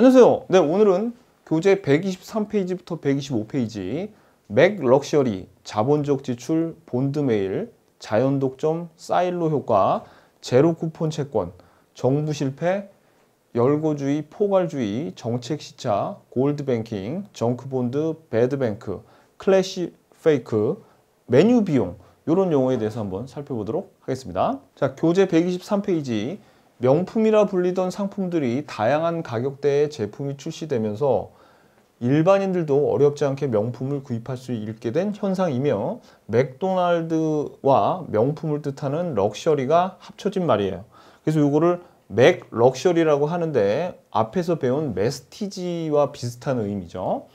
안녕하세요. 네, 오늘은 교재 123페이지부터 125페이지 맥 럭셔리, 자본적 지출, 본드 메일, 자연 독점, 사일로 효과, 제로 쿠폰 채권, 정부 실패, 열거주의, 포괄주의, 정책 시차, 골드 뱅킹, 정크 본드, 배드 뱅크, 클래시 페이크, 메뉴 비용 이런 용어에 대해서 한번 살펴보도록 하겠습니다. 자, 교재 123페이지 명품이라 불리던 상품들이 다양한 가격대의 제품이 출시되면서 일반인들도 어렵지 않게 명품을 구입할 수 있게 된 현상이며 맥도날드와 명품을 뜻하는 럭셔리가 합쳐진 말이에요. 그래서 이거를 맥 럭셔리라고 하는데 앞에서 배운 메스티지와 비슷한 의미죠.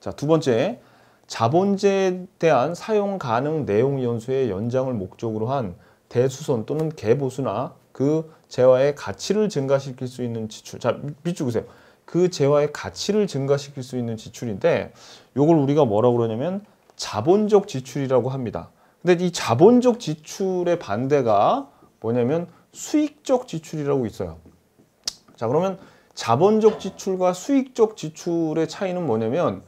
자, 두 번째. 자본재에 대한 사용 가능 내용 연수의 연장을 목적으로 한 대수선 또는 개보수나 그 재화의 가치를 증가시킬 수 있는 지출. 자, 밑줄 보세요. 그 재화의 가치를 증가시킬 수 있는 지출인데 요걸 우리가 뭐라고 그러냐면 자본적 지출이라고 합니다. 근데 이 자본적 지출의 반대가 뭐냐면 수익적 지출이라고 있어요. 자, 그러면 자본적 지출과 수익적 지출의 차이는 뭐냐면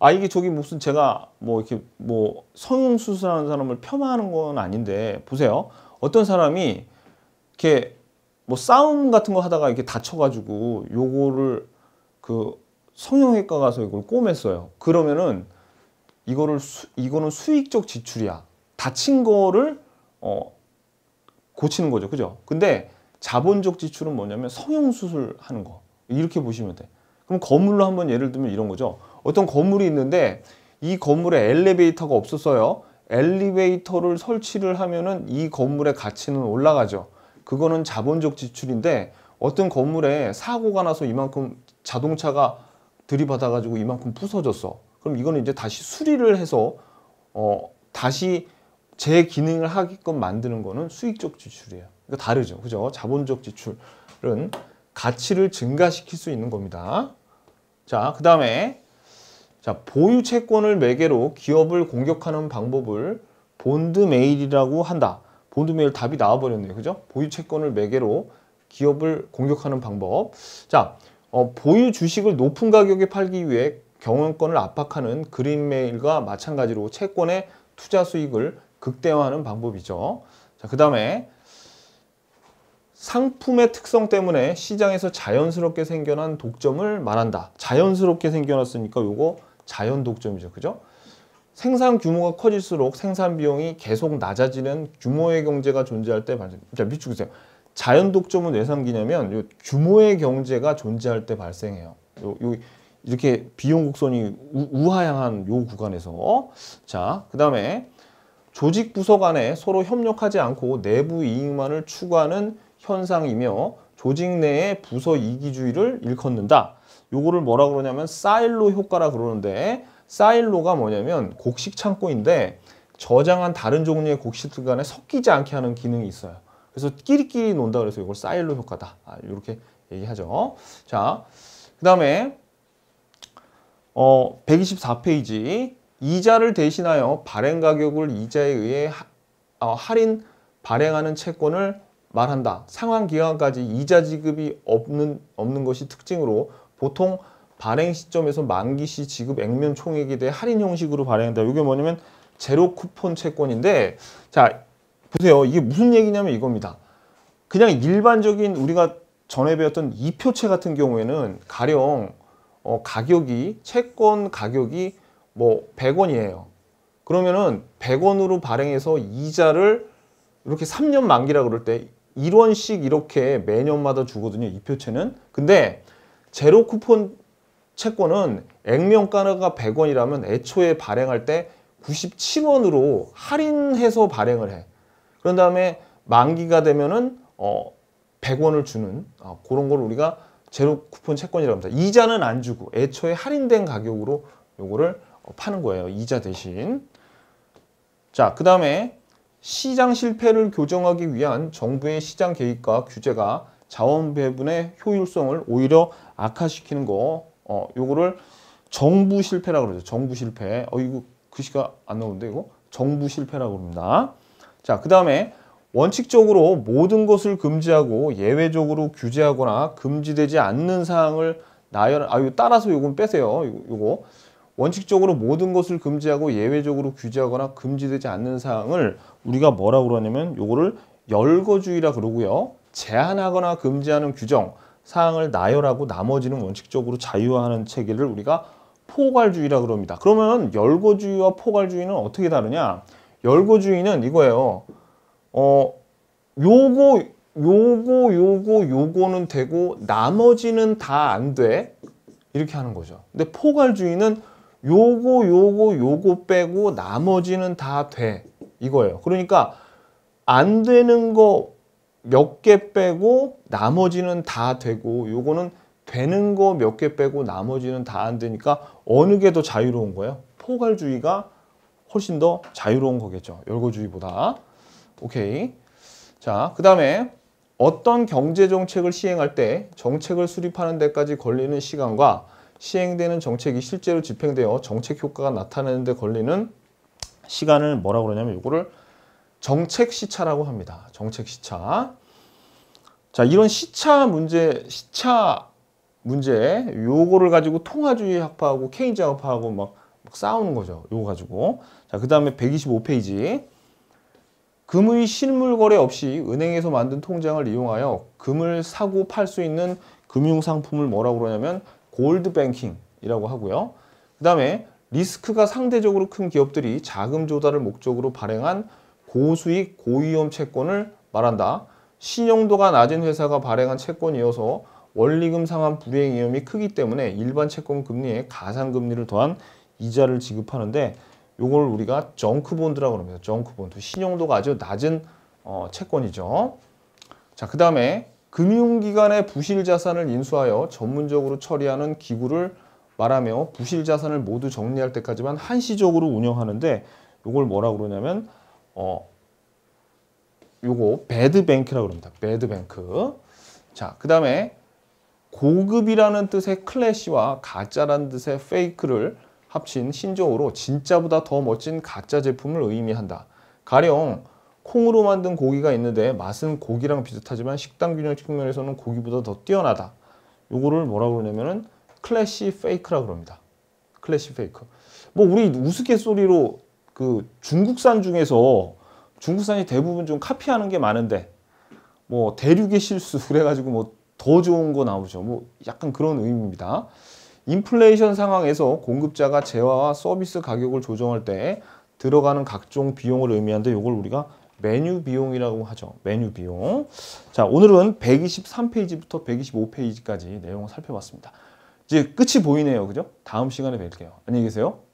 아 이게 저기 무슨 제가 뭐 이렇게 뭐 성형수술하는 사람을 폄하하는 건 아닌데 보세요 어떤 사람이 이렇게 뭐 싸움 같은 거 하다가 이렇게 다쳐가지고 요거를 그 성형외과 가서 이걸 꼬맸어요. 그러면은 이거를 수, 이거는 수익적 지출이야. 다친 거를 어 고치는 거죠, 그죠? 근데 자본적 지출은 뭐냐면 성형 수술 하는 거 이렇게 보시면 돼. 그럼 건물로 한번 예를 들면 이런 거죠. 어떤 건물이 있는데 이 건물에 엘리베이터가 없었어요. 엘리베이터를 설치를 하면은 이 건물의 가치는 올라가죠. 그거는 자본적 지출인데 어떤 건물에 사고가 나서 이만큼 자동차가 들이받아가지고 이만큼 부서졌어. 그럼 이거는 이제 다시 수리를 해서 어 다시 재기능을 하게끔 만드는 거는 수익적 지출이에요. 그러니까 다르죠. 그죠? 자본적 지출은 가치를 증가시킬 수 있는 겁니다. 자, 그 다음에 자 보유 채권을 매개로 기업을 공격하는 방법을 본드 메일이라고 한다. 본드메일 답이 나와버렸네요. 그죠? 보유 채권을 매개로 기업을 공격하는 방법. 자, 어, 보유 주식을 높은 가격에 팔기 위해 경영권을 압박하는 그린메일과 마찬가지로 채권의 투자 수익을 극대화하는 방법이죠. 자, 그 다음에 상품의 특성 때문에 시장에서 자연스럽게 생겨난 독점을 말한다. 자연스럽게 생겨났으니까 이거 자연 독점이죠. 그죠? 생산 규모가 커질수록 생산 비용이 계속 낮아지는 규모의 경제가 존재할 때 발생. 자, 비추세요. 자연 독점은 외상 기냐면 규모의 경제가 존재할 때 발생해요. 요, 요 이렇게 비용 곡선이 우, 하향한 요 구간에서 자, 그다음에 조직 부서 간에 서로 협력하지 않고 내부 이익만을 추구하는 현상이며 조직 내의 부서 이기주의를 일컫는다. 요거를 뭐라 그러냐면 사일로 효과라 그러는데 사일로가 뭐냐면 곡식 창고인데 저장한 다른 종류의 곡식들 간에 섞이지 않게 하는 기능이 있어요. 그래서 끼리끼리 논다 그래서 이걸 사일로 효과다. 아, 이렇게 얘기하죠. 자, 그 다음에 어, 124페이지 이자를 대신하여 발행 가격을 이자에 의해 하, 어, 할인 발행하는 채권을 말한다. 상환 기간까지 이자 지급이 없는 없는 것이 특징으로 보통 발행 시점에서 만기 시 지급 액면 총액에 대해 할인 형식으로 발행한다. 이게 뭐냐면 제로 쿠폰 채권인데 자 보세요. 이게 무슨 얘기냐면 이겁니다. 그냥 일반적인 우리가 전에 배웠던 이표채 같은 경우에는 가령 어, 가격이 채권 가격이 뭐 100원이에요. 그러면은 100원으로 발행해서 이자를 이렇게 3년 만기라 그럴 때 1원씩 이렇게 매년마다 주거든요. 이표채는. 근데 제로 쿠폰 채권은 액면가가 100원이라면 애초에 발행할 때 97원으로 할인해서 발행을 해. 그런 다음에 만기가 되면은 어 100원을 주는 어, 그런 걸 우리가 제로 쿠폰 채권이라고 합니다. 이자는 안 주고 애초에 할인된 가격으로 요거를 어, 파는 거예요. 이자 대신. 자, 그 다음에 시장 실패를 교정하기 위한 정부의 시장 계획과 규제가 자원 배분의 효율성을 오히려 악화시키는 거 어, 요거를 정부 실패라고 그러죠. 정부 실패. 어, 이거 글씨가 안 나오는데 이거? 정부 실패라고 합니다. 자, 그 다음에 원칙적으로 모든 것을 금지하고 예외적으로 규제하거나 금지되지 않는 사항을 나열, 아, 이거 따라서 요건 빼세요. 요거, 요거. 원칙적으로 모든 것을 금지하고 예외적으로 규제하거나 금지되지 않는 사항을 우리가 뭐라고 그러냐면 요거를 열거주의라 그러고요. 제한하거나 금지하는 규정, 사항을 나열하고 나머지는 원칙적으로 자유화하는 체계를 우리가 포괄주의라 그럽니다. 그러면 열거주의와 포괄주의는 어떻게 다르냐? 열거주의는 이거예요. 어, 요거, 요거, 요거, 요거는 되고 나머지는 다 안 돼. 이렇게 하는 거죠. 근데 포괄주의는 요거, 요거, 요거 빼고 나머지는 다 돼. 이거예요. 그러니까 안 되는 거 몇개 빼고 나머지는 다 되고 요거는 되는 거 몇 개 빼고 나머지는 다 안 되니까 어느 게 더 자유로운 거예요? 포괄주의가 훨씬 더 자유로운 거겠죠. 열거주의보다. 오케이. 자, 그 다음에 어떤 경제정책을 시행할 때 정책을 수립하는 데까지 걸리는 시간과 시행되는 정책이 실제로 집행되어 정책 효과가 나타나는 데 걸리는 시간을 뭐라고 그러냐면 이거를 정책 시차라고 합니다. 정책 시차. 자, 이런 시차 문제, 시차 문제, 요거를 가지고 통화주의 학파하고 케인즈 학파하고 막, 막 싸우는 거죠. 요거 가지고. 자, 그 다음에 125페이지. 금의 실물 거래 없이 은행에서 만든 통장을 이용하여 금을 사고 팔 수 있는 금융 상품을 뭐라고 그러냐면 골드 뱅킹이라고 하고요. 그 다음에 리스크가 상대적으로 큰 기업들이 자금 조달을 목적으로 발행한 고수익 고위험 채권을 말한다. 신용도가 낮은 회사가 발행한 채권이어서 원리금 상환 불이행 위험이 크기 때문에 일반 채권 금리에 가상금리를 더한 이자를 지급하는데 요걸 우리가 정크본드라고 합니다. 정크본드. 신용도가 아주 낮은 어, 채권이죠. 자, 그 다음에 금융기관의 부실자산을 인수하여 전문적으로 처리하는 기구를 말하며 부실자산을 모두 정리할 때까지만 한시적으로 운영하는데 요걸 뭐라고 그러냐면 어, 요거 배드뱅크라고 그럽니다. 배드뱅크. 자, 그 다음에 고급이라는 뜻의 클래시와 가짜라는 뜻의 페이크를 합친 신조어로 진짜보다 더 멋진 가짜 제품을 의미한다. 가령 콩으로 만든 고기가 있는데 맛은 고기랑 비슷하지만 식당 균형 측면에서는 고기보다 더 뛰어나다. 요거를 뭐라고 그러냐면은 클래시 페이크라고 그럽니다. 클래시 페이크. 뭐 우리 우스갯소리로 그 중국산 중에서 중국산이 대부분 좀 카피하는 게 많은데 뭐 대륙의 실수 그래가지고 뭐 더 좋은 거 나오죠. 뭐 약간 그런 의미입니다. 인플레이션 상황에서 공급자가 재화와 서비스 가격을 조정할 때 들어가는 각종 비용을 의미하는데 이걸 우리가 메뉴 비용이라고 하죠. 메뉴 비용. 자, 오늘은 123페이지부터 125페이지까지 내용을 살펴봤습니다. 이제 끝이 보이네요. 그죠? 다음 시간에 뵐게요. 안녕히 계세요.